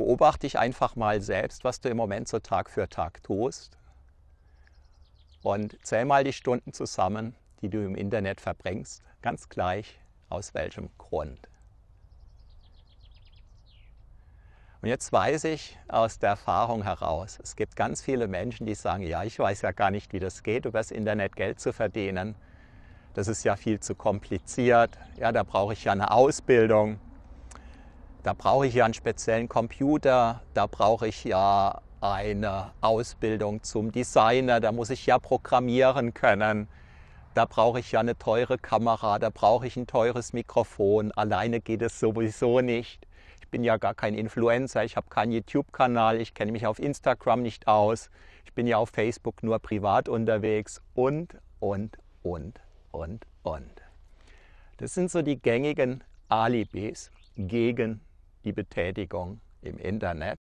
Beobachte dich einfach mal selbst, was du im Moment so Tag für Tag tust. Und zähl mal die Stunden zusammen, die du im Internet verbringst, ganz gleich aus welchem Grund. Und jetzt weiß ich aus der Erfahrung heraus, es gibt ganz viele Menschen, die sagen, ja, ich weiß ja gar nicht, wie das geht, über das Internet Geld zu verdienen. Das ist ja viel zu kompliziert. Ja, da brauche ich ja eine Ausbildung. Da brauche ich ja einen speziellen Computer, da brauche ich ja eine Ausbildung zum Designer, da muss ich ja programmieren können, da brauche ich ja eine teure Kamera, da brauche ich ein teures Mikrofon, alleine geht es sowieso nicht. Ich bin ja gar kein Influencer, ich habe keinen YouTube-Kanal, ich kenne mich auf Instagram nicht aus, ich bin ja auf Facebook nur privat unterwegs und, und, und, und, und. Das sind so die gängigen Alibis gegen die Betätigung im Internet.